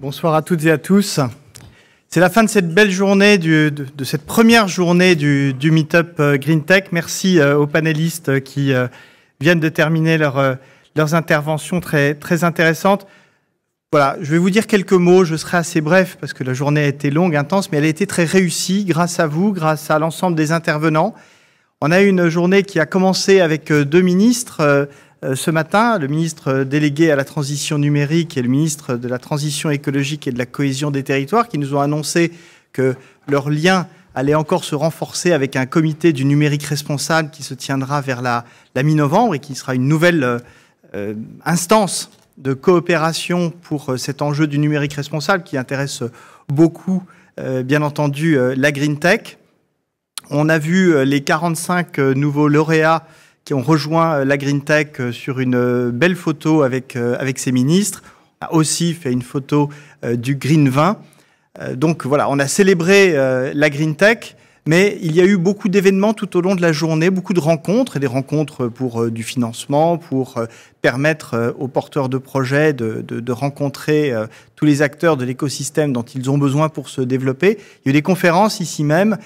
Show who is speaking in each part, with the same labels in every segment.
Speaker 1: Bonsoir à toutes et à tous. C'est la fin de cette belle journée, de, cette première journée du, Meetup euh, Green Tech. Merci euh, aux panélistes euh, qui viennent de terminer leurs interventions très, très intéressantes. Voilà, je vais vous dire quelques mots, je serai assez bref parce que la journée a été longue, intense, mais elle a été très réussie grâce à vous, grâce à l'ensemble des intervenants. On a eu une journée qui a commencé avec deux ministres, euh, ce matin, le ministre délégué à la transition numérique et le ministre de la transition écologique et de la cohésion des territoires qui nous ont annoncé que leur lien allait encore se renforcer avec un comité du numérique responsable qui se tiendra vers la, mi-novembre et qui sera une nouvelle euh, instance de coopération pour euh, cet enjeu du numérique responsable qui intéresse beaucoup, bien entendu, la Green Tech. On a vu les 45 nouveaux lauréats qui ont rejoint euh, la Green Tech euh, sur une euh, belle photo avec, avec ses ministres. On a aussi fait une photo du Green 20. donc voilà, on a célébré la Green Tech. Mais il y a eu beaucoup d'événements tout au long de la journée, beaucoup de rencontres, et des rencontres pour euh, du financement, pour euh, permettre euh, aux porteurs de projets de, rencontrer tous les acteurs de l'écosystème dont ils ont besoin pour se développer. Il y a eu des conférences ici même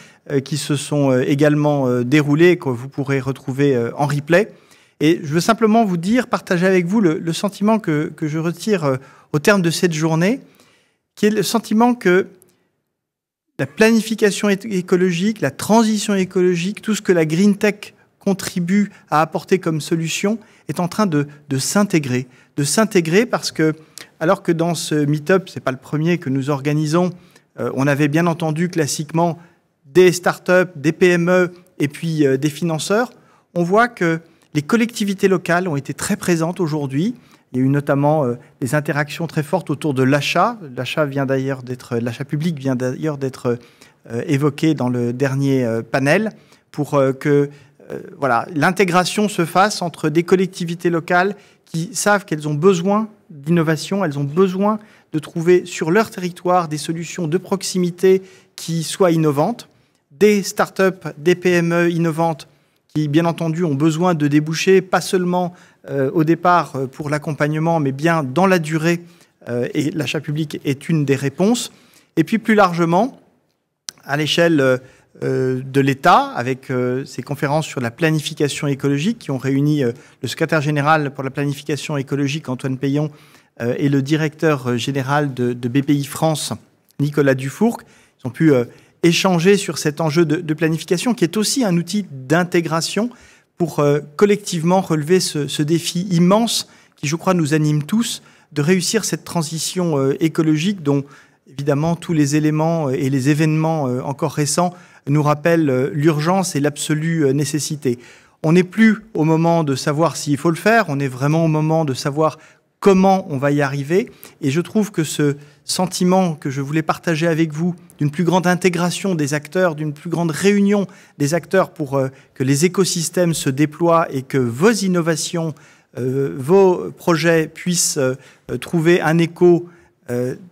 Speaker 1: qui se sont également déroulées, que vous pourrez retrouver en replay. Et je veux simplement vous dire, partager avec vous le, sentiment que, que, je retire au terme de cette journée, qui est le sentiment que la planification écologique, la transition écologique, tout ce que la green tech contribue à apporter comme solution est en train de, s'intégrer. De s'intégrer parce que, alors que dans ce meet-up, ce n'est pas le premier que nous organisons, euh, on avait bien entendu classiquement des start-up, des PME et puis euh, des financeurs, on voit que les collectivités locales ont été très présentes aujourd'hui. Il y a eu notamment euh, des interactions très fortes autour de l'achat. L'achat vient d'ailleurs d'être, euh, l'achat public vient d'ailleurs d'être euh, évoqué dans le dernier panel pour que voilà, l'intégration se fasse entre des collectivités locales qui savent qu'elles ont besoin d'innovation, elles ont besoin de trouver sur leur territoire des solutions de proximité qui soient innovantes, des start-up, des PME innovantes qui, bien entendu, ont besoin de déboucher pas seulement euh, au départ euh, pour l'accompagnement, mais bien dans la durée, euh, et l'achat public est une des réponses. Et puis plus largement, à l'échelle de l'État, avec ces conférences sur la planification écologique, qui ont réuni le secrétaire général pour la planification écologique, Antoine Payon, et le directeur général de, BPI France, Nicolas Dufourc. Ils ont pu échanger sur cet enjeu de, planification, qui est aussi un outil d'intégration euh, collectivement relever ce, défi immense qui, je crois, nous anime tous, de réussir cette transition euh, écologique dont, évidemment, tous les éléments euh, et les événements encore récents nous rappellent l'urgence et l'absolue nécessité. On n'est plus au moment de savoir s'il faut le faire, on est vraiment au moment de savoir comment on va y arriver. Et je trouve que ce sentiment que je voulais partager avec vous d'une plus grande intégration des acteurs, d'une plus grande réunion des acteurs pour euh, que les écosystèmes se déploient et que vos innovations, euh, vos projets puissent euh, trouver un écho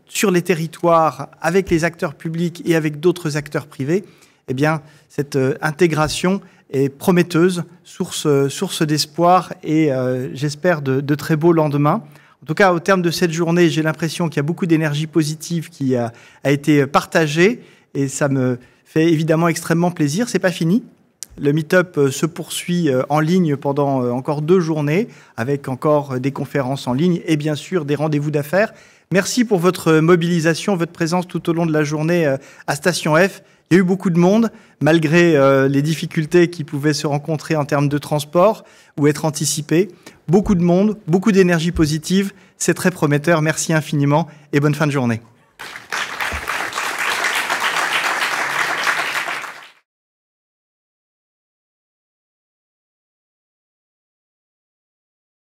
Speaker 1: sur les territoires avec les acteurs publics et avec d'autres acteurs privés, eh bien, cette intégration est prometteuse, source, source d'espoir et j'espère de très beaux lendemains. En tout cas, au terme de cette journée, j'ai l'impression qu'il y a beaucoup d'énergie positive qui a, été partagée et ça me fait évidemment extrêmement plaisir. C'est pas fini. Le meet-up euh, se poursuit euh, en ligne pendant euh, encore deux journées avec encore des conférences en ligne et bien sûr des rendez-vous d'affaires. Merci pour votre mobilisation, votre présence tout au long de la journée à Station F il y a eu beaucoup de monde, malgré euh, les difficultés qui pouvaient se rencontrer en termes de transport ou être anticipées. Beaucoup de monde, beaucoup d'énergie positive, c'est très prometteur. Merci infiniment et bonne fin de journée.